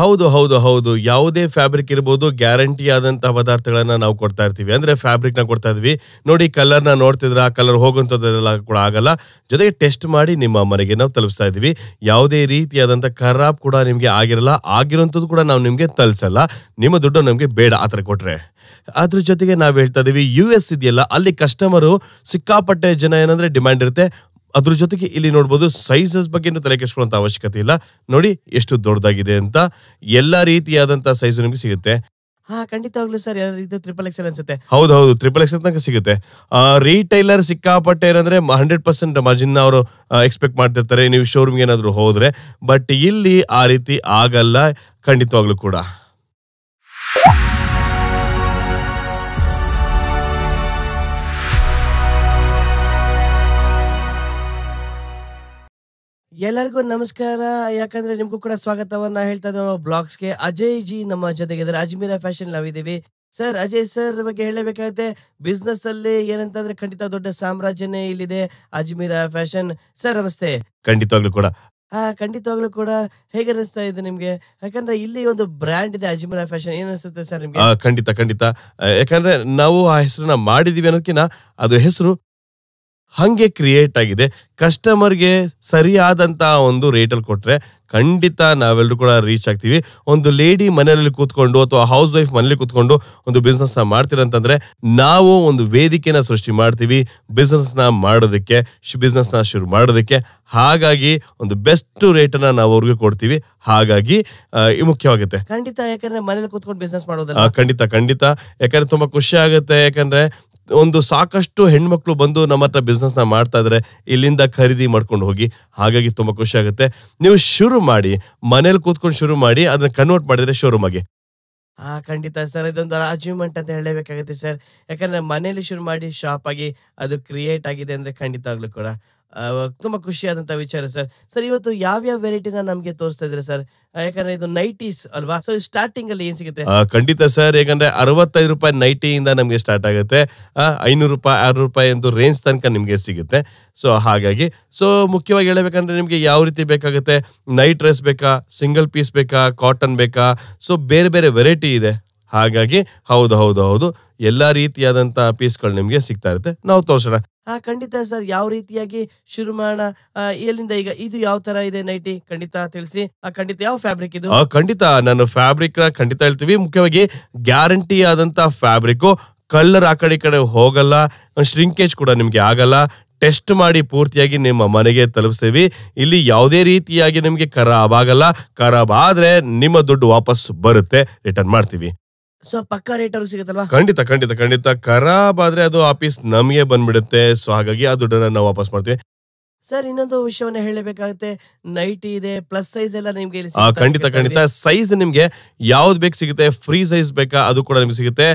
ಹೌದು ಹೌದು ಹೌದು ಯಾವುದೇ ಫ್ಯಾಬ್ರಿಕ್ ಇರ್ಬೋದು ಗ್ಯಾರಂಟಿ ಆದಂತಹ ಪದಾರ್ಥಗಳನ್ನ ನಾವು ಕೊಡ್ತಾ ಇರ್ತೀವಿ ಅಂದ್ರೆ ಫ್ಯಾಬ್ರಿಕ್ ನ ಕೊಡ್ತಾ ಇದ್ವಿ ನೋಡಿ ಕಲರ್ ನ ಆ ಕಲರ್ ಹೋಗುವಂಥದ್ದೆಲ್ಲ ಕೂಡ ಆಗಲ್ಲ ಜೊತೆಗೆ ಟೆಸ್ಟ್ ಮಾಡಿ ನಿಮ್ಮ ಮನೆಗೆ ನಾವು ತಲುಪಿಸ್ತಾ ಇದೀವಿ ಯಾವುದೇ ರೀತಿಯಾದಂಥ ಖರಾಬ್ ಕೂಡ ನಿಮಗೆ ಆಗಿರಲ್ಲ ಆಗಿರೋಂಥದ್ದು ಕೂಡ ನಾವು ನಿಮಗೆ ತಲುಪಿಸಲ್ಲ ನಿಮ್ಮ ದುಡ್ಡು ನಮಗೆ ಬೇಡ ಆ ಥರ ಕೊಟ್ರೆ ಅದ್ರ ಜೊತೆಗೆ ನಾವು ಹೇಳ್ತಾ ಇದೀವಿ ಯು ಎಸ್ ಇದೆಯಲ್ಲ ಅಲ್ಲಿ ಕಸ್ಟಮರು ಸಿಕ್ಕಾಪಟ್ಟೆ ಜನ ಏನಂದ್ರೆ ಡಿಮ್ಯಾಂಡ್ ಇರುತ್ತೆ ಅದ್ರ ಜೊತೆಗೆ ಇಲ್ಲಿ ನೋಡ್ಬೋದು ಸೈಜಸ್ ಬಗ್ಗೆ ತಲೆ ಕೆಸ್ಕೊಳ್ಳುವಂತ ಅವಶ್ಯಕತೆ ಇಲ್ಲ ನೋಡಿ ಎಷ್ಟು ದೊಡ್ಡದಾಗಿದೆ ಅಂತ ಎಲ್ಲಾ ರೀತಿಯಾದಂಥ ಸೈಜ್ ನಿಮಗೆ ಸಿಗುತ್ತೆ ಹಾ ಖಂಡಿತವಾಗ್ಲೂ ಸರ್ ಇದು ಟ್ರಿಪಲ್ ಎಕ್ಸೆಲ್ ಅನ್ಸುತ್ತೆ ಹೌದು ಹೌದು ಟ್ರಿಪಲ್ ಎಕ್ಸೆಲ್ ತನಕ ಸಿಗುತ್ತೆ ರೀಟೈಲರ್ ಸಿಕ್ಕಾಪಟ್ಟೆ ಏನಂದ್ರೆ ಹಂಡ್ರೆಡ್ ಪರ್ಸೆಂಟ್ ಮಾರ್ಜಿನ್ ಅವರು ಎಕ್ಸ್ಪೆಕ್ಟ್ ಮಾಡ್ತಿರ್ತಾರೆ ನೀವು ಶೋರೂಮ್ ಏನಾದರೂ ಹೋದ್ರೆ ಬಟ್ ಇಲ್ಲಿ ಆ ರೀತಿ ಆಗಲ್ಲ ಖಂಡಿತವಾಗ್ಲೂ ಕೂಡ ಎಲ್ಲರಿಗೂ ನಮಸ್ಕಾರ ಯಾಕಂದ್ರೆ ನಿಮ್ಗೂ ಕೂಡ ಸ್ವಾಗತವನ್ನ ಹೇಳ್ತಾ ಇದ್ದೀವಿ ಬ್ಲಾಗ್ಸ್ಗೆ ಅಜಯ್ ಜಿ ನಮ್ಮ ಜೊತೆಗೆ ಇದ್ದಾರೆ ಅಜ್ಮೀರಾ ಫ್ಯಾಷನ್ ನಾವಿದ್ದೀವಿ ಸರ್ ಅಜಯ್ ಸರ್ ಬಗ್ಗೆ ಹೇಳಬೇಕಾಗುತ್ತೆ ಬಿಸ್ನೆಸ್ ಅಲ್ಲಿ ಏನಂತಂದ್ರೆ ಖಂಡಿತ ದೊಡ್ಡ ಸಾಮ್ರಾಜ್ಯನೇ ಇಲ್ಲಿದೆ ಅಜ್ಮೀರಾ ಫ್ಯಾಷನ್ ಸರ್ ನಮಸ್ತೆ ಖಂಡಿತವಾಗ್ಲೂ ಕೂಡ ಆ ಖಂಡಿತವಾಗ್ಲೂ ಕೂಡ ಹೇಗೆ ಅನಿಸ್ತಾ ಇದೆ ನಿಮ್ಗೆ ಯಾಕಂದ್ರೆ ಇಲ್ಲಿ ಒಂದು ಬ್ರ್ಯಾಂಡ್ ಇದೆ ಅಜ್ಮೀರಾ ಫ್ಯಾಷನ್ ಏನ್ ಅನಿಸುತ್ತೆ ಸರ್ ನಿಮ್ಗೆ ಖಂಡಿತ ಖಂಡಿತ ಯಾಕಂದ್ರೆ ನಾವು ಆ ಹೆಸರನ್ನ ಮಾಡಿದೀವಿ ಅನ್ನೋದಕ್ಕಿಂತ ಅದು ಹೆಸರು ಹಾಗೆ ಕ್ರಿಯೇಟ್ ಆಗಿದೆ ಕಸ್ಟಮರ್ಗೆ ಸರಿಯಾದಂಥ ಒಂದು ರೇಟಲ್ಲಿ ಕೊಟ್ರೆ ಖಂಡಿತ ನಾವೆಲ್ಲರೂ ಕೂಡ ರೀಚ್ ಆಗ್ತೀವಿ ಒಂದು ಲೇಡಿ ಮನೆಯಲ್ಲಿ ಕೂತ್ಕೊಂಡು ಅಥವಾ ಹೌಸ್ ವೈಫ್ ಮನೇಲಿ ಕೂತ್ಕೊಂಡು ಒಂದು ಬಿಸ್ನೆಸ್ನ ಮಾಡ್ತೀರಂತಂದ್ರೆ ನಾವು ಒಂದು ವೇದಿಕೆನ ಸೃಷ್ಟಿ ಮಾಡ್ತೀವಿ ಬಿಸ್ನೆಸ್ನ ಮಾಡೋದಕ್ಕೆ ಬಿಸ್ನೆಸ್ನ ಶುರು ಮಾಡೋದಕ್ಕೆ ಹಾಗಾಗಿ ಒಂದು ಬೆಸ್ಟ್ ರೇಟನ್ನು ನಾವು ಅವ್ರಿಗೆ ಕೊಡ್ತೀವಿ ಹಾಗಾಗಿ ಮುಖ್ಯವಾಗುತ್ತೆ ಖಂಡಿತ ಯಾಕಂದ್ರೆ ಮನೇಲಿ ಕೂತ್ಕೊಂಡು ಬಿಸ್ನೆಸ್ ಮಾಡೋದಲ್ಲ ಖಂಡಿತ ಖಂಡಿತ ಯಾಕಂದ್ರೆ ತುಂಬ ಖುಷಿ ಆಗುತ್ತೆ ಯಾಕಂದ್ರೆ ಒಂದು ಸಾಕಷ್ಟು ಹೆಣ್ಮಕ್ಳು ಬಂದು ನಮ್ಮ ಹತ್ರ ಬಿಸ್ನೆಸ್ನ ಮಾಡ್ತಾ ಇದ್ರೆ ಇಲ್ಲಿಂದ ಖರೀದಿ ಮಾಡ್ಕೊಂಡು ಹೋಗಿ ಹಾಗಾಗಿ ತುಂಬ ಖುಷಿ ಆಗುತ್ತೆ ನೀವು ಶುರು ಮಾಡಿ ಮನೇಲಿ ಕೂತ್ಕೊಂಡು ಶುರು ಮಾಡಿ ಅದನ್ನ ಕನ್ವರ್ಟ್ ಮಾಡಿದ್ರೆ ಶೋರೂಮ್ ಆಗಿ ಹಾ ಖಂಡಿತ ಸರ್ ಇದೊಂದು ಅಚೀವ್ಮೆಂಟ್ ಅಂತ ಹೇಳಬೇಕಾಗುತ್ತೆ ಸರ್ ಯಾಕಂದ್ರೆ ಮನೇಲಿ ಶುರು ಮಾಡಿ ಶಾಪ್ ಆಗಿ ಅದು ಕ್ರಿಯೇಟ್ ಆಗಿದೆ ಅಂದ್ರೆ ಖಂಡಿತ ಆಗ್ಲೂ ಕೂಡ ತುಂಬಾ ಖುಷಿಯಾದಂತಹ ವಿಚಾರ ಸರ್ ಸರ್ ಇವತ್ತು ಯಾವ್ಯಾವ ವೆರೈಟಿನ ನಮಗೆ ತೋರಿಸ್ತಾ ಇದ್ರೆ ಸರ್ ಯಾಕಂದ್ರೆ ಇದು ನೈಟೀಸ್ ಅಲ್ವಾ ಸೊ ಸ್ಟಾರ್ಟಿಂಗ್ ಅಲ್ಲಿ ಏನ್ ಸಿಗುತ್ತೆ ಖಂಡಿತ ಸರ್ ಯಾಕಂದ್ರೆ ಅರವತ್ತೈದು ರೂಪಾಯಿ ನೈಟಿಯಿಂದ ನಮಗೆ ಸ್ಟಾರ್ಟ್ ಆಗುತ್ತೆ ಐನೂರು ರೂಪಾಯಿ ಆರ್ನೂರು ರೂಪಾಯಿ ಎಂದು ರೇಂಜ್ ತನಕ ನಿಮಗೆ ಸಿಗುತ್ತೆ ಸೊ ಹಾಗಾಗಿ ಸೊ ಮುಖ್ಯವಾಗಿ ಹೇಳಬೇಕಂದ್ರೆ ನಿಮಗೆ ಯಾವ ರೀತಿ ಬೇಕಾಗುತ್ತೆ ನೈಟ್ ಡ್ರೆಸ್ ಬೇಕಾ ಸಿಂಗಲ್ ಪೀಸ್ ಬೇಕಾ ಕಾಟನ್ ಬೇಕಾ ಸೊ ಬೇರೆ ಬೇರೆ ವೆರೈಟಿ ಇದೆ ಹಾಗಾಗಿ ಹೌದು ಹೌದು ಹೌದು ಎಲ್ಲಾ ರೀತಿಯಾದಂತಹ ಪೀಸ್ಗಳು ನಿಮಗೆ ಸಿಗ್ತಾ ಇರುತ್ತೆ ನಾವು ತೋರಿಸೋಣ ಹಾಂ ಖಂಡಿತ ಸರ್ ಯಾವ ರೀತಿಯಾಗಿ ಶುರು ಮಾಡೋಣ ಎಲ್ಲಿಂದ ಈಗ ಇದು ಯಾವ ತರ ಇದೆ ನೈಟಿ ಖಂಡಿತ ತಿಳಿಸಿ ಖಂಡಿತ ಯಾವ ಫ್ಯಾಬ್ರಿಕ್ ಇದು ಖಂಡಿತ ನಾನು ಫ್ಯಾಬ್ರಿಕ್ ನ ಖಂಡಿತ ಹೇಳ್ತೀವಿ ಮುಖ್ಯವಾಗಿ ಗ್ಯಾರಂಟಿ ಆದಂತ ಫ್ಯಾಬ್ರಿಕ್ ಕಲ್ಲರ್ ಆ ಕಡೆ ಈ ಕಡೆ ಹೋಗಲ್ಲ ಶ್ರಿಂಕೇಜ್ ಕೂಡ ನಿಮಗೆ ಆಗಲ್ಲ ಟೆಸ್ಟ್ ಮಾಡಿ ಪೂರ್ತಿಯಾಗಿ ನಿಮ್ಮ ಮನೆಗೆ ತಲುಪಿಸ್ತೀವಿ ಇಲ್ಲಿ ಯಾವುದೇ ರೀತಿಯಾಗಿ ನಿಮಗೆ ಖರಾಬ್ ಆಗಲ್ಲ ಖರಾಬ್ ಆದರೆ ನಿಮ್ಮ ದುಡ್ಡು ವಾಪಸ್ ಬರುತ್ತೆ ರಿಟರ್ನ್ ಮಾಡ್ತೀವಿ ಸೊ ಪಕ್ಕ ರೇಟ್ ಅವ್ರಿಗೆ ಸಿಗುತ್ತಲ್ವಾ ಖಂಡಿತ ಖಂಡಿತ ಖಂಡಿತ ಖರಾಬ್ ಆದ್ರೆ ಅದು ಆಫೀಸ್ ನಮಗೆ ಬಂದ್ಬಿಡುತ್ತೆ ಸೊ ಹಾಗಾಗಿ ಆ ದುಡ್ಡನ್ನ ನಾವು ವಾಪಸ್ ಮಾಡ್ತೀವಿ ಸರ್ ಇನ್ನೊಂದು ವಿಷಯವನ್ನ ಹೇಳಬೇಕಾಗುತ್ತೆ ನೈಟಿ ಇದೆ ಪ್ಲಸ್ ಸೈಜ್ ಎಲ್ಲ ನಿಮ್ಗೆ ಖಂಡಿತ ಖಂಡಿತ ಸೈಜ್ ನಿಮಗೆ ಯಾವ್ದು ಬೇಕು ಸಿಗುತ್ತೆ ಫ್ರೀ ಸೈಜ್ ಬೇಕಾ ಅದು ಕೂಡ ನಿಮ್ಗೆ ಸಿಗುತ್ತೆ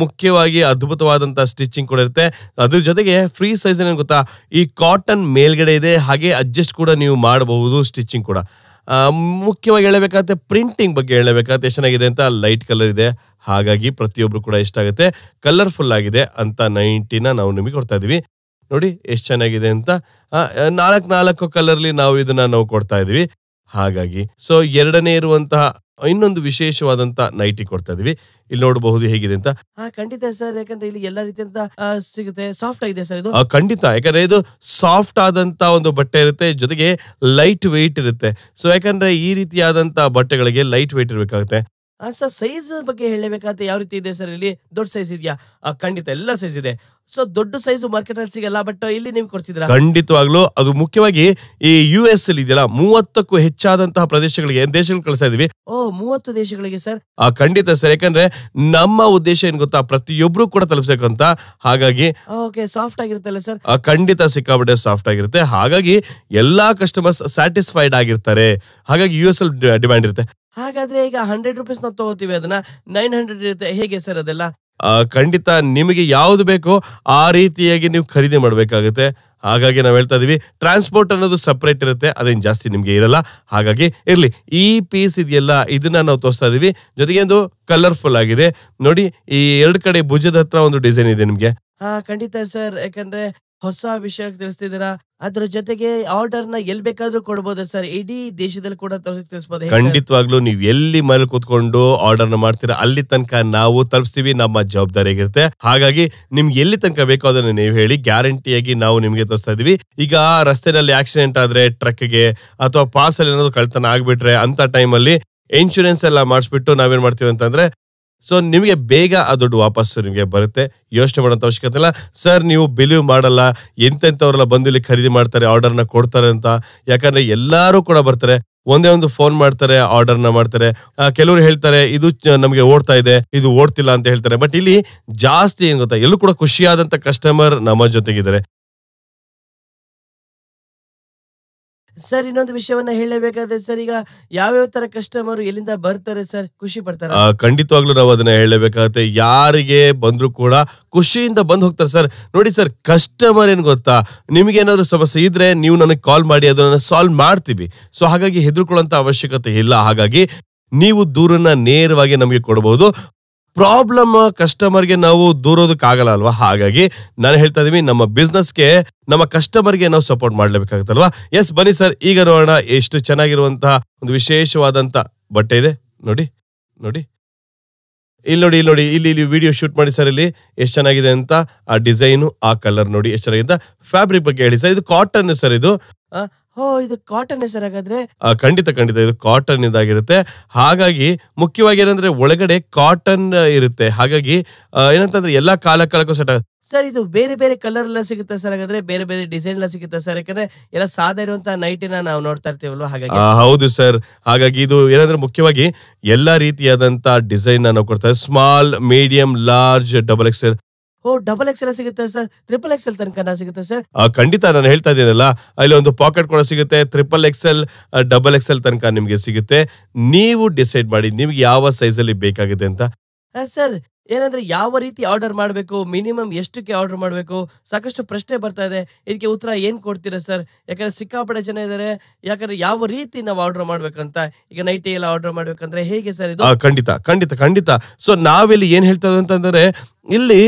ಮುಖ್ಯವಾಗಿ ಅದ್ಭುತವಾದಂತ ಸ್ಟಿಚಿಂಗ್ ಕೂಡ ಇರುತ್ತೆ ಅದ್ರ ಜೊತೆಗೆ ಫ್ರೀ ಸೈಜ್ ಏನು ಗೊತ್ತಾ ಈ ಕಾಟನ್ ಮೇಲ್ಗಡೆ ಇದೆ ಹಾಗೆ ಅಡ್ಜಸ್ಟ್ ಕೂಡ ನೀವು ಮಾಡಬಹುದು ಸ್ಟಿಚಿಂಗ್ ಕೂಡ ಮುಖ್ಯವಾಗಿ ಹೇಳಬೇಕಾಗುತ್ತೆ ಪ್ರಿಂಟಿಂಗ್ ಬಗ್ಗೆ ಹೇಳಬೇಕಾದ್ರೆ ಎಷ್ಟು ಚೆನ್ನಾಗಿದೆ ಅಂತ ಲೈಟ್ ಕಲರ್ ಇದೆ ಹಾಗಾಗಿ ಪ್ರತಿಯೊಬ್ಬರು ಕೂಡ ಇಷ್ಟ ಆಗುತ್ತೆ ಕಲರ್ಫುಲ್ ಆಗಿದೆ ಅಂತ ನೈಂಟಿನ ನಾವು ನಿಮಗೆ ಕೊಡ್ತಾ ಇದ್ದೀವಿ ನೋಡಿ ಎಷ್ಟು ಚೆನ್ನಾಗಿದೆ ಅಂತ ನಾಲ್ಕು ನಾಲ್ಕು ಕಲರ್ಲಿ ನಾವು ಇದನ್ನ ನಾವು ಕೊಡ್ತಾ ಇದೀವಿ ಹಾಗಾಗಿ ಸೊ ಎರಡನೇ ಇರುವಂತಹ ಇನ್ನೊಂದು ವಿಶೇಷವಾದಂತ ನೈಟಿ ಕೊಡ್ತಾ ಇದೀವಿ ಇಲ್ಲಿ ನೋಡಬಹುದು ಹೇಗಿದೆ ಅಂತ ಖಂಡಿತ ಸರ್ ಯಾಕಂದ್ರೆ ಇಲ್ಲಿ ಎಲ್ಲ ರೀತಿಯಂತ ಸಿಗುತ್ತೆ ಸಾಫ್ಟ್ ಆಗಿದೆ ಸರ್ ಇದು ಖಂಡಿತ ಯಾಕಂದ್ರೆ ಇದು ಸಾಫ್ಟ್ ಆದಂತ ಒಂದು ಬಟ್ಟೆ ಇರುತ್ತೆ ಜೊತೆಗೆ ಲೈಟ್ ವೆಯ್ಟ್ ಇರುತ್ತೆ ಸೊ ಯಾಕಂದ್ರೆ ಈ ರೀತಿಯಾದಂತ ಬಟ್ಟೆಗಳಿಗೆ ಲೈಟ್ ವೆಯ್ಟ್ ಇರಬೇಕಾಗುತ್ತೆ ಸರ್ ಸೈಜ್ ಬಗ್ಗೆ ಹೇಳಬೇಕಂತ ಯಾವ ರೀತಿ ಇದೆ ಸರ್ ಇಲ್ಲಿ ದೊಡ್ಡ ಸೈಜ್ ಇದೆಯಾ ಖಂಡಿತ ಎಲ್ಲ ಸೈಜ್ ಇದೆ ಸೊ ದೊಡ್ಡ ಸೈಜ್ ಮಾರ್ಕೆಟ್ ಅಲ್ಲಿ ಸಿಗಲ್ಲ ಬಟ್ ಇಲ್ಲಿ ನೀವು ಕೊಡ್ತಿದ್ರ ಖಂಡಿತವಾಗ್ಲೂ ಅದು ಮುಖ್ಯವಾಗಿ ಈ ಯು ಎಸ್ ಅಲ್ಲಿ ಇದೆಯಲ್ಲ ಮೂವತ್ತಕ್ಕೂ ಹೆಚ್ಚಾದಂತಹ ಪ್ರದೇಶಗಳಿಗೆ ದೇಶಗಳಿಗೆ ಕಳಿಸ್ತಾ ಇದೀವಿ ಓ ಮೂವತ್ತು ದೇಶಗಳಿಗೆ ಸರ್ ಆ ಖಂಡಿತ ಸರ್ ಯಾಕಂದ್ರೆ ನಮ್ಮ ಉದ್ದೇಶ ಏನ್ ಗೊತ್ತಾ ಪ್ರತಿಯೊಬ್ರು ಕೂಡ ತಲುಪಿಸಬೇಕು ಅಂತ ಹಾಗಾಗಿ ಓಕೆ ಸಾಫ್ಟ್ ಆಗಿರುತ್ತಲ್ಲ ಸರ್ ಖಂಡಿತ ಸಿಕ್ಕಾಬಿಟ್ಟೆ ಸಾಫ್ಟ್ ಆಗಿರುತ್ತೆ ಹಾಗಾಗಿ ಎಲ್ಲಾ ಕಸ್ಟಮರ್ಸ್ ಸ್ಯಾಟಿಸ್ಫೈಡ್ ಆಗಿರ್ತಾರೆ ಹಾಗಾಗಿ ಯು ಎಸ್ ಅಲ್ಲಿ ಡಿಮ್ಯಾಂಡ್ ಇರುತ್ತೆ ಹಾಗಾದ್ರೆ ಈಗ ಹಂಡ್ರೆಡ್ ರುಪೀಸ್ ನಾವು ತಗೋತೀವಿ ಅದನ್ನ ನೈನ್ ಹಂಡ್ರೆಡ್ ಇರುತ್ತೆ ಹೇಗೆ ಸರ್ ಅದೆಲ್ಲ ಖಂಡಿತ ನಿಮಗೆ ಯಾವ್ದು ಬೇಕೋ ಆ ರೀತಿಯಾಗಿ ನೀವು ಖರೀದಿ ಮಾಡಬೇಕಾಗುತ್ತೆ ಹಾಗಾಗಿ ನಾವು ಹೇಳ್ತಾ ಇದೀವಿ ಟ್ರಾನ್ಸ್ಪೋರ್ಟ್ ಅನ್ನೋದು ಸಪ್ರೇಟ್ ಇರುತ್ತೆ ಅದೇನು ಜಾಸ್ತಿ ನಿಮಗೆ ಇರಲ್ಲ ಹಾಗಾಗಿ ಇರಲಿ ಈ ಪೀಸ್ ಇದೆಯಲ್ಲ ಇದನ್ನ ನಾವು ತೋರಿಸ್ತಾ ಇದೀವಿ ಜೊತೆಗೆ ಒಂದು ಕಲರ್ಫುಲ್ ಆಗಿದೆ ನೋಡಿ ಈ ಎರಡು ಕಡೆ ಭುಜದ ಹತ್ರ ಒಂದು ಡಿಸೈನ್ ಇದೆ ನಿಮಗೆ ಹಾ ಖಂಡಿತ ಸರ್ ಯಾಕಂದ್ರೆ ಹೊಸ ವಿಷಯ ತಿಳಿಸ್ತಿದ್ದೀರಾ ಅದ್ರ ಜೊತೆಗೆ ಆರ್ಡರ್ ನ ಎಲ್ ಬೇಕಾದ್ರೂ ಕೊಡಬಹುದು ಸರ್ ಇಡೀ ದೇಶದಲ್ಲಿ ಕೂಡ ತಿಳಿಸ್ಬೋದು ಖಂಡಿತವಾಗ್ಲೂ ನೀವು ಎಲ್ಲಿ ಮನೇಲಿ ಕೂತ್ಕೊಂಡು ಆರ್ಡರ್ ನ ಮಾಡ್ತೀರಾ ಅಲ್ಲಿ ತನಕ ನಾವು ತಲುಪಿಸ್ತೀವಿ ನಮ್ಮ ಜವಾಬ್ದಾರಿ ಆಗಿರುತ್ತೆ ಹಾಗಾಗಿ ನಿಮ್ಗೆ ಎಲ್ಲಿ ತನಕ ಬೇಕೋ ಅದನ್ನ ನೀವು ಹೇಳಿ ಗ್ಯಾರಂಟಿಯಾಗಿ ನಾವು ನಿಮ್ಗೆ ತೋರಿಸ್ತಾ ಇದೀವಿ ಈಗ ರಸ್ತೆನಲ್ಲಿ ಆಕ್ಸಿಡೆಂಟ್ ಆದ್ರೆ ಟ್ರಕ್ ಗೆ ಅಥವಾ ಪಾರ್ಸಲ್ ಏನಾದ್ರು ಕಳ್ತನ ಆಗ್ಬಿಟ್ರೆ ಅಂತ ಟೈಮಲ್ಲಿ ಇನ್ಶೂರೆನ್ಸ್ ಎಲ್ಲ ಮಾಡಿಸ್ಬಿಟ್ಟು ನಾವೇನ್ ಮಾಡ್ತೀವಿ ಅಂತಂದ್ರೆ ಸೊ ನಿಮಗೆ ಬೇಗ ಆ ದುಡ್ಡು ವಾಪಸ್ಸು ನಿಮಗೆ ಬರುತ್ತೆ ಯೋಚನೆ ಮಾಡೋಂಥ ಅವಶ್ಯಕತೆ ಇಲ್ಲ ಸರ್ ನೀವು ಬಿಲೀವ್ ಮಾಡಲ್ಲ ಎಂತೆಂಥವ್ರೆಲ್ಲ ಬಂದು ಇಲ್ಲಿ ಖರೀದಿ ಮಾಡ್ತಾರೆ ಆರ್ಡರ್ನ ಕೊಡ್ತಾರೆ ಅಂತ ಯಾಕಂದ್ರೆ ಎಲ್ಲರೂ ಕೂಡ ಬರ್ತಾರೆ ಒಂದೇ ಒಂದು ಫೋನ್ ಮಾಡ್ತಾರೆ ಆರ್ಡರ್ನ ಮಾಡ್ತಾರೆ ಕೆಲವರು ಹೇಳ್ತಾರೆ ಇದು ನಮಗೆ ಓಡ್ತಾ ಇದೆ ಇದು ಓಡ್ತಿಲ್ಲ ಅಂತ ಹೇಳ್ತಾರೆ ಬಟ್ ಇಲ್ಲಿ ಜಾಸ್ತಿ ಏನು ಗೊತ್ತಾ ಎಲ್ಲೂ ಕೂಡ ಖುಷಿಯಾದಂಥ ಕಸ್ಟಮರ್ ನಮ್ಮ ಜೊತೆಗಿದ್ದಾರೆ ಸರ್ ಇನ್ನೊಂದು ವಿಷಯವನ್ನ ಹೇಳಬೇಕಾದ್ರೆ ಸರ್ ಈಗ ಯಾವ್ಯಾವ ತರ ಕಸ್ಟಮರ್ ಎಲ್ಲಿಂದ ಬರ್ತಾರೆ ಸರ್ ಖುಷಿ ಪಡ್ತಾರೆ ಖಂಡಿತವಾಗ್ಲೂ ನಾವು ಅದನ್ನ ಹೇಳಬೇಕಾಗತ್ತೆ ಯಾರಿಗೆ ಬಂದ್ರು ಕೂಡ ಖುಷಿಯಿಂದ ಬಂದು ಹೋಗ್ತಾರೆ ಸರ್ ನೋಡಿ ಸರ್ ಕಸ್ಟಮರ್ ಏನ್ ಗೊತ್ತಾ ನಿಮ್ಗೆ ಏನಾದ್ರು ಸಮಸ್ಯೆ ಇದ್ರೆ ನೀವು ನನಗೆ ಕಾಲ್ ಮಾಡಿ ಅದನ್ನ ಸಾಲ್ವ್ ಮಾಡ್ತೀವಿ ಸೊ ಹಾಗಾಗಿ ಹೆದರ್ಕೊಳ್ಳುವಂತ ಅವಶ್ಯಕತೆ ಇಲ್ಲ ಹಾಗಾಗಿ ನೀವು ದೂರನ್ನ ನೇರವಾಗಿ ನಮಗೆ ಕೊಡಬಹುದು ಪ್ರಾಬ್ಲಮ್ ಕಸ್ಟಮರ್ಗೆ ನಾವು ದೂರೋದಕ್ಕಾಗಲ್ಲ ಅಲ್ವಾ ಹಾಗಾಗಿ ನಾನು ಹೇಳ್ತಾ ಇದೀವಿ ನಮ್ಮ ಬಿಸ್ನೆಸ್ಗೆ ನಮ್ಮ ಕಸ್ಟಮರ್ಗೆ ನಾವು ಸಪೋರ್ಟ್ ಮಾಡಲೇಬೇಕಾಗತ್ತಲ್ವಾ ಎಸ್ ಬನ್ನಿ ಸರ್ ಈಗ ನೋಡೋಣ ಎಷ್ಟು ಚೆನ್ನಾಗಿರುವಂತಹ ಒಂದು ವಿಶೇಷವಾದಂತ ಬಟ್ಟೆ ಇದೆ ನೋಡಿ ನೋಡಿ ಇಲ್ಲಿ ನೋಡಿ ಇಲ್ಲಿ ನೋಡಿ ಇಲ್ಲಿ ಇಲ್ಲಿ ವಿಡಿಯೋ ಶೂಟ್ ಮಾಡಿ ಸರ್ ಇಲ್ಲಿ ಎಷ್ಟು ಚೆನ್ನಾಗಿದೆ ಅಂತ ಆ ಡಿಸೈನು ಆ ಕಲರ್ ನೋಡಿ ಎಷ್ಟು ಚೆನ್ನಾಗಿದೆ ಫ್ಯಾಬ್ರಿಕ್ ಬಗ್ಗೆ ಹೇಳಿ ಸರ್ ಇದು ಕಾಟನ್ ಸರ್ ಇದು ಓ ಇದು ಕಾಟನ್ ಸರ್ ಖಂಡಿತ ಖಂಡಿತ ಇದು ಕಾಟನ್ ಇದಾಗಿರುತ್ತೆ ಹಾಗಾಗಿ ಮುಖ್ಯವಾಗಿ ಏನಂದ್ರೆ ಒಳಗಡೆ ಕಾಟನ್ ಇರುತ್ತೆ ಹಾಗಾಗಿ ಏನಂತಂದ್ರೆ ಎಲ್ಲಾ ಕಾಲ ಕಾಲಕ್ಕೂ ಸೆಟ್ ಆಗುತ್ತೆ ಸರ್ ಇದು ಬೇರೆ ಬೇರೆ ಕಲರ್ ಎಲ್ಲ ಸಿಗುತ್ತೆ ಸರ್ ಹಾಗಾದ್ರೆ ಬೇರೆ ಬೇರೆ ಡಿಸೈನ್ ಎಲ್ಲ ಸಿಗುತ್ತೆ ಸರ್ ಯಾಕಂದ್ರೆ ಎಲ್ಲ ಸಾಧ ಇರುವಂತಹ ನೈಟಿನ ನಾವು ನೋಡ್ತಾ ಇರ್ತೀವಲ್ವಾ ಹಾಗಾಗಿ ಹೌದು ಸರ್ ಹಾಗಾಗಿ ಇದು ಏನಂದ್ರೆ ಮುಖ್ಯವಾಗಿ ಎಲ್ಲಾ ರೀತಿಯಾದಂತಹ ಡಿಸೈನ್ ನಾವು ಕೊಡ್ತಾ small medium large double X O double X L ಸಿಗುತ್ತೆ ಸರ್ ಟ್ರಿಪಲ್ ಎಲ್ ತನಕ ಸಿಗುತ್ತೆ ಸರ್ ಖಂಡಿತ ನಾನು ಹೇಳ್ತಾ ಇದ್ದೀನಲ್ಲ ಅಲ್ಲಿ ಒಂದು ಪಾಕೆಟ್ ಕೂಡ ಸಿಗುತ್ತೆ X L double X L ತನಕ ನಿಮಗೆ ಸಿಗುತ್ತೆ ನೀವು ಡಿಸೈಡ್ ಮಾಡಿ ನಿಮ್ಗೆ ಯಾವ ಅಲ್ಲಿ ಬೇಕಾಗಿದೆ ಅಂತ ಸರ್ ಏನಂದ್ರೆ ಯಾವ ರೀತಿ ಆರ್ಡರ್ ಮಾಡಬೇಕು ಮಿನಿಮಮ್ ಎಷ್ಟಕ್ಕೆ ಆರ್ಡರ್ ಮಾಡಬೇಕು ಸಾಕಷ್ಟು ಪ್ರಶ್ನೆ ಬರ್ತಾ ಇದೆ ಇದಕ್ಕೆ ಉತ್ತರ ಏನು ಕೊಡ್ತೀರಾ ಸರ್ ಯಾಕಂದ್ರೆ ಸಿಕ್ಕಾಪಟ್ಟೆ ಜನ ಇದ್ದಾರೆ ಯಾಕಂದ್ರೆ ಯಾವ ರೀತಿ ನಾವು ಆರ್ಡರ್ ಮಾಡ್ಬೇಕಂತ ಈಗ ನೈಟಿ ಎಲ್ಲ ಆರ್ಡರ್ ಮಾಡ್ಬೇಕಂದ್ರೆ ಹೇಗೆ ಸರ್ ಇದು ಖಂಡಿತ ಖಂಡಿತ ಖಂಡಿತ ಸೊ ನಾವಿಲ್ಲಿ ಏನು ಹೇಳ್ತಾ ಅಂತಂದ್ರೆ ಇಲ್ಲಿ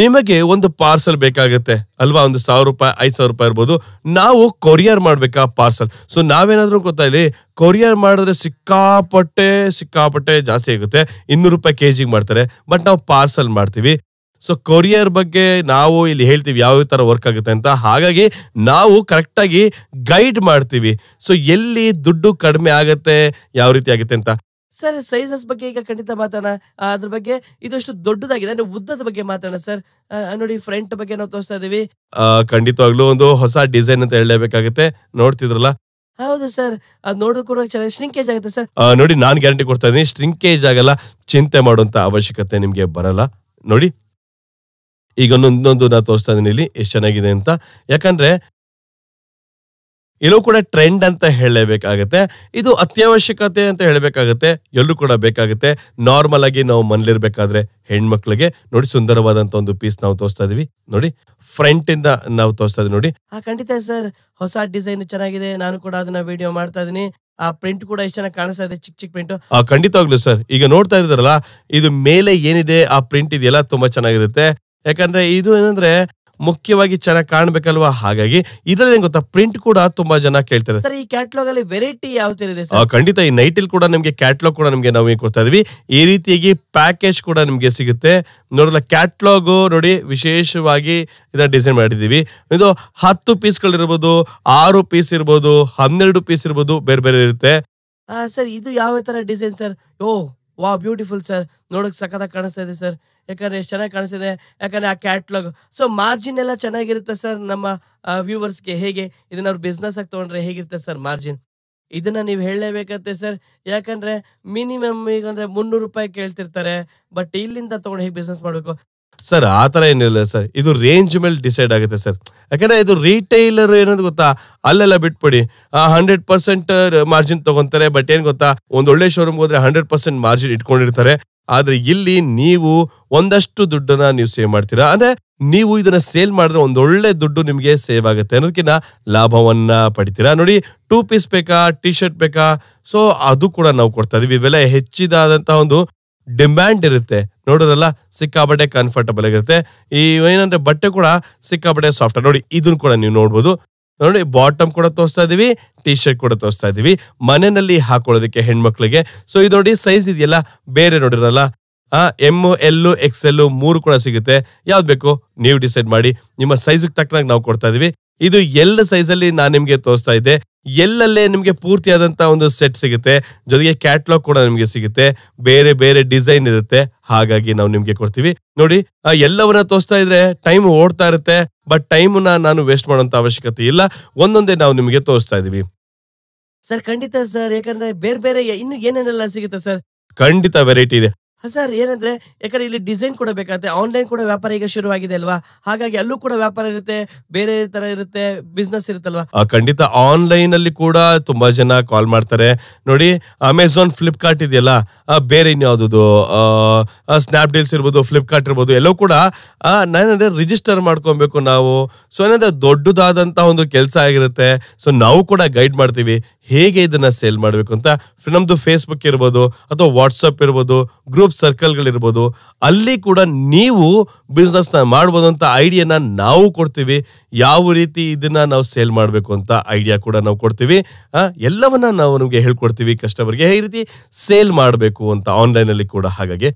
ನಿಮಗೆ ಒಂದು ಪಾರ್ಸಲ್ ಬೇಕಾಗುತ್ತೆ ಅಲ್ವಾ ಒಂದು ಸಾವಿರ ರೂಪಾಯಿ ಐದು ಸಾವಿರ ರೂಪಾಯಿ ಇರ್ಬೋದು ನಾವು ಕೊರಿಯರ್ ಮಾಡ್ಬೇಕಾ ಪಾರ್ಸಲ್ ಸೊ ನಾವೇನಾದ್ರೂ ಗೊತ್ತಾ ಇಲ್ಲಿ ಕೊರಿಯರ್ ಮಾಡಿದ್ರೆ ಸಿಕ್ಕಾಪಟ್ಟೆ ಸಿಕ್ಕಾಪಟ್ಟೆ ಜಾಸ್ತಿ ಆಗುತ್ತೆ ಇನ್ನೂರು ರೂಪಾಯಿ ಕೆ ಜಿಗೆ ಮಾಡ್ತಾರೆ ಬಟ್ ನಾವು ಪಾರ್ಸಲ್ ಮಾಡ್ತೀವಿ ಸೊ ಕೊರಿಯರ್ ಬಗ್ಗೆ ನಾವು ಇಲ್ಲಿ ಹೇಳ್ತೀವಿ ಯಾವ ಥರ ವರ್ಕ್ ಆಗುತ್ತೆ ಅಂತ ಹಾಗಾಗಿ ನಾವು ಕರೆಕ್ಟಾಗಿ ಗೈಡ್ ಮಾಡ್ತೀವಿ ಸೊ ಎಲ್ಲಿ ದುಡ್ಡು ಕಡಿಮೆ ಆಗುತ್ತೆ ಯಾವ ರೀತಿ ಆಗುತ್ತೆ ಅಂತ ಸರ್ ಸೈಜಸ್ ಬಗ್ಗೆ ಈಗ ಖಂಡಿತ ಮಾತಾಡೋಣ ಅದ್ರ ಬಗ್ಗೆ ಇದಷ್ಟು ದೊಡ್ಡದಾಗಿದೆ ಅಂದ್ರೆ ಉದ್ದದ ಬಗ್ಗೆ ಮಾತಾಡೋಣ ಸರ್ ನೋಡಿ ಫ್ರಂಟ್ ಬಗ್ಗೆ ನಾವು ತೋರಿಸ್ತಾ ಇದೀವಿ ಖಂಡಿತವಾಗ್ಲೂ ಒಂದು ಹೊಸ ಡಿಸೈನ್ ಅಂತ ಹೇಳಲೇಬೇಕಾಗುತ್ತೆ ನೋಡ್ತಿದ್ರಲ್ಲ ಹೌದು ಸರ್ ಅದು ನೋಡೋದು ಕೂಡ ಚೆನ್ನಾಗಿ ಶ್ರಿಂಕೇಜ್ ಆಗುತ್ತೆ ಸರ್ ನೋಡಿ ನಾನು ಗ್ಯಾರಂಟಿ ಕೊಡ್ತಾ ಇದೀನಿ ಶ್ರಿಂಕೇಜ್ ಆಗಲ್ಲ ಚಿಂತೆ ಮಾಡುವಂತ ಅವಶ್ಯಕತೆ ನಿಮಗೆ ಬರಲ್ಲ ನೋಡಿ ಈಗ ಒಂದೊಂದು ನಾ ತೋರಿಸ್ತಾ ಇದೀನಿ ಇಲ್ಲಿ ಎಷ್ಟು ಚೆನ್ನಾಗಿದೆ ಅಂತ ಯಾಕಂದ್ರೆ ಎಲ್ಲೂ ಕೂಡ ಟ್ರೆಂಡ್ ಅಂತ ಹೇಳಲೇಬೇಕಾಗುತ್ತೆ ಇದು ಅತ್ಯವಶ್ಯಕತೆ ಅಂತ ಹೇಳಬೇಕಾಗುತ್ತೆ ಎಲ್ಲರೂ ಕೂಡ ಬೇಕಾಗುತ್ತೆ ನಾರ್ಮಲ್ ಆಗಿ ನಾವು ಮನೇಲಿರ್ಬೇಕಾದ್ರೆ ಹೆಣ್ಮಕ್ಳಿಗೆ ನೋಡಿ ಸುಂದರವಾದಂತ ಒಂದು ಪೀಸ್ ನಾವು ತೋರಿಸ್ತಾ ಇದೀವಿ ನೋಡಿ ಫ್ರಂಟ್ ಇಂದ ನಾವು ತೋರಿಸ್ತಾ ಇದೀವಿ ನೋಡಿ ಆ ಖಂಡಿತ ಸರ್ ಹೊಸ ಡಿಸೈನ್ ಚೆನ್ನಾಗಿದೆ ನಾನು ಕೂಡ ಅದನ್ನ ವಿಡಿಯೋ ಮಾಡ್ತಾ ಇದೀನಿ ಆ ಪ್ರಿಂಟ್ ಕೂಡ ಎಷ್ಟು ಚೆನ್ನಾಗಿ ಕಾಣಿಸ್ತಾ ಇದೆ ಚಿಕ್ಕ ಚಿಕ್ಕ ಪ್ರಿಂಟ್ ಖಂಡಿತವಾಗ್ಲು ಸರ್ ಈಗ ನೋಡ್ತಾ ಇದ್ರಲ್ಲ ಇದು ಮೇಲೆ ಏನಿದೆ ಆ ಪ್ರಿಂಟ್ ಇದೆಯಲ್ಲ ತುಂಬಾ ಚೆನ್ನಾಗಿರುತ್ತೆ ಯಾಕಂದ್ರೆ ಇದು ಏನಂದ್ರೆ ಮುಖ್ಯವಾಗಿ ಚೆನ್ನಾಗಿ ಕಾಣಬೇಕಲ್ವಾ ಹಾಗಾಗಿ ಇದರಲ್ಲಿ ಏನ್ ಗೊತ್ತಾ ಪ್ರಿಂಟ್ ಕೂಡ ತುಂಬಾ ಜನ ಕೇಳ್ತಾರೆ ಸರ್ ಈ ಕ್ಯಾಟ್ಲಾಗ್ ಅಲ್ಲಿ ವೆರೈಟಿ ಯಾವ ತರ ಇದೆ ಖಂಡಿತ ಈ ನೈಟಿಲ್ ಕೂಡ ನಿಮಗೆ ಕ್ಯಾಟ್ಲಾಗ್ ಕೂಡ ನಿಮ್ಗೆ ನಾವು ಏನ್ ಕೊಡ್ತಾ ಇದೀವಿ ಈ ರೀತಿಯಾಗಿ ಪ್ಯಾಕೇಜ್ ಕೂಡ ನಿಮ್ಗೆ ಸಿಗುತ್ತೆ ನೋಡಲ್ಲ ಕ್ಯಾಟ್ಲಾಗು ನೋಡಿ ವಿಶೇಷವಾಗಿ ಇದನ್ನ ಡಿಸೈನ್ ಮಾಡಿದೀವಿ ಇದು ಹತ್ತು ಪೀಸ್ ಗಳಿರ್ಬೋದು ಆರು ಪೀಸ್ ಇರ್ಬೋದು ಹನ್ನೆರಡು ಪೀಸ್ ಇರ್ಬೋದು ಬೇರೆ ಬೇರೆ ಇರುತ್ತೆ ಸರ್ ಇದು ಯಾವ ತರ ಡಿಸೈನ್ ಸರ್ ಓ ವಾ ಬ್ಯೂಟಿಫುಲ್ ಸರ್ ನೋಡಕ್ ಸಖತ್ತಾಗಿ ಕಾಣಿಸ್ತಾ ಇದೆ ಸರ್ ಯಾಕಂದ್ರೆ ಎಷ್ಟು ಚೆನ್ನಾಗಿ ಕಾಣಿಸ್ತಿದೆ ಯಾಕಂದ್ರೆ ಆ ಕ್ಯಾಟ್ಲಾಗ್ ಸೊ ಮಾರ್ಜಿನ್ ಎಲ್ಲ ಚೆನ್ನಾಗಿರುತ್ತೆ ಸರ್ ನಮ್ಮ ವ್ಯೂವರ್ಸ್ಗೆ ಹೇಗೆ ಇದನ್ನ ಅವ್ರ ಬಿಸ್ನೆಸ್ ಆಗಿ ತೊಗೊಂಡ್ರೆ ಹೇಗಿರುತ್ತೆ ಸರ್ ಮಾರ್ಜಿನ್ ಇದನ್ನ ನೀವು ಹೇಳಲೇಬೇಕತ್ತೆ ಸರ್ ಯಾಕಂದ್ರೆ ಮಿನಿಮಮ್ ಅಂದ್ರೆ ಮುನ್ನೂರು ರೂಪಾಯಿ ಕೇಳ್ತಿರ್ತಾರೆ ಬಟ್ ಇಲ್ಲಿಂದ ತಗೊಂಡು ಹೇಗೆ ಬಿಸ್ನೆಸ್ ಮಾಡಬೇಕು ಸರ್ ಆ ಥರ ಏನಿಲ್ಲ ಸರ್ ಇದು ರೇಂಜ್ ಮೇಲೆ ಡಿಸೈಡ್ ಆಗುತ್ತೆ ಸರ್ ಯಾಕಂದ್ರೆ ಇದು ರೀಟೈಲರ್ ಏನಂತ ಗೊತ್ತಾ ಅಲ್ಲೆಲ್ಲ ಬಿಟ್ಬಿಡಿ ಹಂಡ್ರೆಡ್ ಪರ್ಸೆಂಟ್ ಮಾರ್ಜಿನ್ ತಗೊಂತಾರೆ ಬಟ್ ಏನು ಗೊತ್ತಾ ಒಂದು ಒಳ್ಳೆ ಶೋರೂಮ್ಗೆ ಹೋದ್ರೆ ಹಂಡ್ರೆಡ್ ಪರ್ಸೆಂಟ್ ಮಾರ್ಜಿನ್ ಇಟ್ಕೊಂಡಿರ್ತಾರೆ ಆದ್ರೆ ಇಲ್ಲಿ ನೀವು ಒಂದಷ್ಟು ದುಡ್ಡನ್ನ ನೀವು ಸೇವ್ ಮಾಡ್ತೀರಾ ಅಂದ್ರೆ ನೀವು ಇದನ್ನ ಸೇಲ್ ಮಾಡಿದ್ರೆ ಒಂದೊಳ್ಳೆ ದುಡ್ಡು ನಿಮಗೆ ಸೇವ್ ಆಗುತ್ತೆ ಅನ್ನೋದಕ್ಕಿಂತ ಲಾಭವನ್ನ ಪಡಿತೀರಾ ನೋಡಿ ಟೂ ಪೀಸ್ ಬೇಕಾ ಟಿ ಶರ್ಟ್ ಬೇಕಾ ಸೊ ಅದು ಕೂಡ ನಾವು ಕೊಡ್ತಾ ಇದೀವಿ ಇವೆಲ್ಲ ಹೆಚ್ಚಿದಾದಂತಹ ಒಂದು ಡಿಮ್ಯಾಂಡ್ ಇರುತ್ತೆ ನೋಡಿರಲ್ಲ ಸಿಕ್ಕಾಬಟ್ಟೆ ಕಂಫರ್ಟಬಲ್ ಆಗಿರುತ್ತೆ ಈ ಏನಂದ್ರೆ ಬಟ್ಟೆ ಕೂಡ ಸಿಕ್ಕಾಬಟ್ಟೆ ಸಾಫ್ಟ್ ನೋಡಿ ಇದನ್ನು ಕೂಡ ನೀವು ನೋಡ್ಬೋದು ನೋಡಿ ಬಾಟಮ್ ಕೂಡ ತೋರಿಸ್ತಾ ಇದೀವಿ ಟಿ ಶರ್ಟ್ ಕೂಡ ತೋರಿಸ್ತಾ ಇದೀವಿ ಮನೆಯಲ್ಲಿ ಹಾಕೊಳ್ಳೋದಕ್ಕೆ ಹೆಣ್ಮಕ್ಳಿಗೆ ಸೊ ಇದು ನೋಡಿ ಸೈಜ್ ಇದೆಯಲ್ಲ ಬೇರೆ ನೋಡಿರಲ್ಲ ಎಮ್ ಎಲ್ ಎಕ್ಸ್ ಎಲ್ ಮೂರು ಕೂಡ ಸಿಗುತ್ತೆ ಯಾವ್ದು ಬೇಕು ನೀವು ಡಿಸೈಡ್ ಮಾಡಿ ನಿಮ್ಮ ಸೈಜ್ ತಕ್ಕನಾಗಿ ನಾವು ಕೊಡ್ತಾ ಇದೀವಿ ಇದು ಎಲ್ಲ ಸೈಜಲ್ಲಿ ನಾನು ನಿಮಗೆ ತೋರಿಸ್ತಾ ಇದ್ದೆ ಎಲ್ಲಲ್ಲೇ ನಿಮಗೆ ಪೂರ್ತಿಯಾದಂಥ ಒಂದು ಸೆಟ್ ಸಿಗುತ್ತೆ ಜೊತೆಗೆ ಕ್ಯಾಟ್ಲಾಗ್ ಕೂಡ ನಿಮಗೆ ಸಿಗುತ್ತೆ ಬೇರೆ ಬೇರೆ ಡಿಸೈನ್ ಇರುತ್ತೆ ಹಾಗಾಗಿ ನಾವು ನಿಮಗೆ ಕೊಡ್ತೀವಿ ನೋಡಿ ಎಲ್ಲವನ್ನ ತೋರಿಸ್ತಾ ಇದ್ರೆ ಟೈಮ್ ಓಡ್ತಾ ಇರುತ್ತೆ ಬಟ್ ಟೈಮ್ನ ನಾನು ವೇಸ್ಟ್ ಮಾಡೋಂಥ ಅವಶ್ಯಕತೆ ಇಲ್ಲ ಒಂದೊಂದೇ ನಾವು ನಿಮಗೆ ತೋರಿಸ್ತಾ ಇದೀವಿ ಸರ್ ಖಂಡಿತ ಸರ್ ಯಾಕಂದ್ರೆ ಬೇರೆ ಬೇರೆ ಇನ್ನು ಏನೇನೆಲ್ಲ ಸಿಗುತ್ತೆ ಸರ್ ಖಂಡಿತ ವೆರೈಟಿ ಇದೆ ಸರ್ ಏನಂದ್ರೆ ಯಾಕಂದ್ರೆ ಇಲ್ಲಿ ಡಿಸೈನ್ ಕೂಡ ಬೇಕಾಗುತ್ತೆ ಆನ್ಲೈನ್ ಕೂಡ ವ್ಯಾಪಾರ ಈಗ ಶುರುವಾಗಿದೆ ಅಲ್ವಾ ಹಾಗಾಗಿ ಅಲ್ಲೂ ಕೂಡ ವ್ಯಾಪಾರ ಇರುತ್ತೆ ಬೇರೆ ತರ ಇರುತ್ತೆ ಬಿಸ್ನೆಸ್ ಇರುತ್ತಲ್ವಾ ಖಂಡಿತ ಆನ್ಲೈನ್ ಅಲ್ಲಿ ಕೂಡ ತುಂಬಾ ಜನ ಕಾಲ್ ಮಾಡ್ತಾರೆ ನೋಡಿ ಅಮೆಝಾನ್ ಫ್ಲಿಪ್ಕಾರ್ಟ್ ಇದೆಯಲ್ಲ ಬೇರೆ ಇನ್ಯಾವುದು ಸ್ನ್ಯಾಪ್ ಡೀಲ್ಸ್ ಇರ್ಬೋದು ಫ್ಲಿಪ್ಕಾರ್ಟ್ ಇರ್ಬೋದು ಎಲ್ಲೋ ಕೂಡ ನಾನಂದ್ರೆ ರಿಜಿಸ್ಟರ್ ಮಾಡ್ಕೊಬೇಕು ನಾವು ಸೊ ಏನಂದ್ರೆ ದೊಡ್ಡದಾದಂತಹ ಒಂದು ಕೆಲಸ ಆಗಿರುತ್ತೆ ಸೊ ನಾವು ಕೂಡ ಗೈಡ್ ಮಾಡ್ತೀವಿ ಹೇಗೆ ಇದನ್ನ ಸೇಲ್ ಮಾಡಬೇಕು ಅಂತ ನಮ್ಮದು ಫೇಸ್ಬುಕ್ ಇರ್ಬೋದು ಅಥವಾ ವಾಟ್ಸಪ್ ಇರ್ಬೋದು ಗ್ರೂಪ್ ಸರ್ಕಲ್ಗಳಿರ್ಬೋದು ಅಲ್ಲಿ ಕೂಡ ನೀವು ಬಿಸ್ನೆಸ್ನ ಮಾಡ್ಬೋದು ಅಂತ ಐಡಿಯಾನ ನಾವು ಕೊಡ್ತೀವಿ ಯಾವ ರೀತಿ ಇದನ್ನ ನಾವು ಸೇಲ್ ಮಾಡಬೇಕು ಅಂತ ಐಡಿಯಾ ಕೂಡ ನಾವು ಕೊಡ್ತೀವಿ ಎಲ್ಲವನ್ನ ನಾವು ನಮಗೆ ಹೇಳ್ಕೊಡ್ತೀವಿ ಕಸ್ಟಮರ್ಗೆ ಈ ರೀತಿ ಸೇಲ್ ಮಾಡಬೇಕು ಅಂತ ಆನ್ಲೈನಲ್ಲಿ ಕೂಡ ಹಾಗಾಗಿ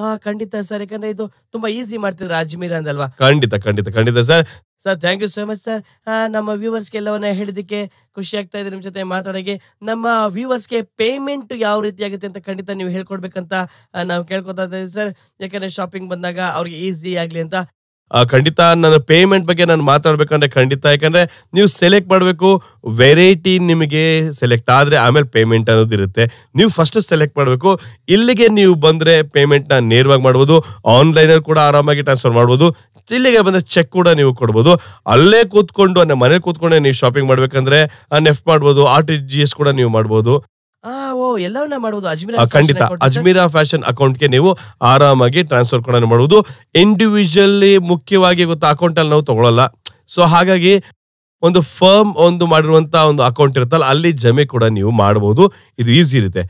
ಹಾ ಖಂಡಿತ ಸರ್ ಯಾಕಂದ್ರೆ ಇದು ತುಂಬಾ ಈಸಿ ಮಾಡ್ತಿದ್ರು ಅಜ್ಮೀರ್ ಅಂದಲ್ವಾ ಖಂಡಿತ ಖಂಡಿತ ಖಂಡಿತ sir sir thank you so much sir ನಮ್ಮ ವ್ಯೂವರ್ಸ್ಗೆ ಎಲ್ಲವನ್ನ ಹೇಳಿದಕ್ಕೆ ಖುಷಿ ಆಗ್ತಾ ಇದೆ ನಿಮ್ಮ ಜೊತೆ ಮಾತಾಡೋಕ್ಕೆ ನಮ್ಮ ವ್ಯೂವರ್ಸ್ಗೆ ಪೇಮೆಂಟ್ ಯಾವ ರೀತಿ ಆಗುತ್ತೆ ಅಂತ ಖಂಡಿತ ನೀವು ಹೇಳ್ಕೊಡ್ಬೇಕಂತ ನಾವು ಕೇಳ್ಕೊತಾ ಇದ್ದೀವಿ ಸರ್ ಯಾಕಂದ್ರೆ ಶಾಪಿಂಗ್ ಬಂದಾಗ ಅವ್ರಿಗೆ ಈಸಿ ಆಗಲಿ ಅಂತ ಖಂಡಿತ ನನ್ನ ಪೇಮೆಂಟ್ ಬಗ್ಗೆ ನಾನು ಮಾತಾಡ್ಬೇಕಂದ್ರೆ ಖಂಡಿತ ಯಾಕಂದ್ರೆ ನೀವು ಸೆಲೆಕ್ಟ್ ಮಾಡಬೇಕು ವೆರೈಟಿ ನಿಮಗೆ ಸೆಲೆಕ್ಟ್ ಆದರೆ ಆಮೇಲೆ ಪೇಮೆಂಟ್ ಅನ್ನೋದು ಇರುತ್ತೆ ನೀವು ಫಸ್ಟ್ ಸೆಲೆಕ್ಟ್ ಮಾಡಬೇಕು ಇಲ್ಲಿಗೆ ನೀವು ಬಂದರೆ ಪೇಮೆಂಟ್ನ ನೇರವಾಗಿ ಮಾಡ್ಬೋದು ಆನ್ಲೈನಲ್ಲಿ ಕೂಡ ಆರಾಮಾಗಿ ಟ್ರಾನ್ಸ್ಫರ್ ಮಾಡ್ಬೋದು ಇಲ್ಲಿಗೆ ಬಂದರೆ ಚೆಕ್ ಕೂಡ ನೀವು ಕೊಡ್ಬೋದು ಅಲ್ಲೇ ಕೂತ್ಕೊಂಡು ಮನೇಲಿ ಕೂತ್ಕೊಂಡೆ ನೀವು ಶಾಪಿಂಗ್ ಮಾಡಬೇಕಂದ್ರೆ ನೆಫ್ಟ್ ಮಾಡ್ಬೋದು ಆರ್ ಟಿ ಜಿ ಎಸ್ ಕೂಡ ನೀವು ಮಾಡ್ಬೋದು ಖಂಡಿತ ಅಜ್ಮೀರಾ ಫ್ಯಾಷನ್ ಅಕೌಂಟ್ ಗೆ ನೀವು ಆರಾಮಾಗಿ ಟ್ರಾನ್ಸ್ಫರ್ ಕೂಡ ಮಾಡುವುದು ಇಂಡಿವಿಜುವಲಿ ಮುಖ್ಯವಾಗಿ ಗೊತ್ತಾ ಅಕೌಂಟ್ ಅಲ್ಲಿ ನಾವು ತಗೊಳ್ಳಲ್ಲ ಸೊ ಹಾಗಾಗಿ ಒಂದು ಫರ್ಮ್ ಒಂದು ಮಾಡಿರುವಂತಹ ಒಂದು ಅಕೌಂಟ್ ಇರುತ್ತಲ್ಲ ಅಲ್ಲಿ ಜಮೆ ಕೂಡ ನೀವು ಮಾಡಬಹುದು ಇದು ಈಸಿ ಇರುತ್ತೆ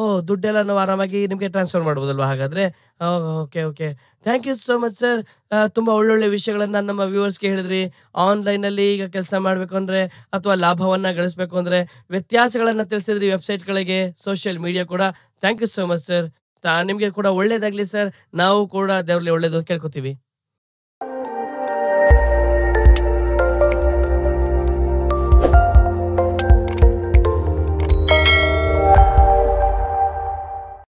ಓ ದುಡ್ಡೆಲ್ಲ ನಾವು ಆರಾಮಾಗಿ ನಿಮಗೆ ಟ್ರಾನ್ಸ್ಫರ್ ಮಾಡ್ಬೋದಲ್ವಾ ಹಾಗಾದರೆ okay okay thank you so much sir ತುಂಬ ಒಳ್ಳೊಳ್ಳೆ ವಿಷಯಗಳನ್ನು ನಮ್ಮ ವ್ಯೂವರ್ಸ್ಗೆ ಹೇಳಿದ್ರಿ ಆನ್ಲೈನಲ್ಲಿ ಈಗ ಕೆಲಸ ಮಾಡಬೇಕು ಅಂದರೆ ಅಥವಾ ಲಾಭವನ್ನು ಗಳಿಸಬೇಕು ಅಂದರೆ ವ್ಯತ್ಯಾಸಗಳನ್ನು ತಿಳಿಸಿದ್ರಿ ವೆಬ್ಸೈಟ್ಗಳಿಗೆ ಸೋಷಿಯಲ್ ಮೀಡಿಯಾ ಕೂಡ thank you so much sir ನಿಮಗೆ ಕೂಡ ಒಳ್ಳೇದಾಗಲಿ ಸರ್ ನಾವು ಕೂಡ ದೇವರಲ್ಲಿ ಒಳ್ಳೇದು ಕೇಳ್ಕೊತೀವಿ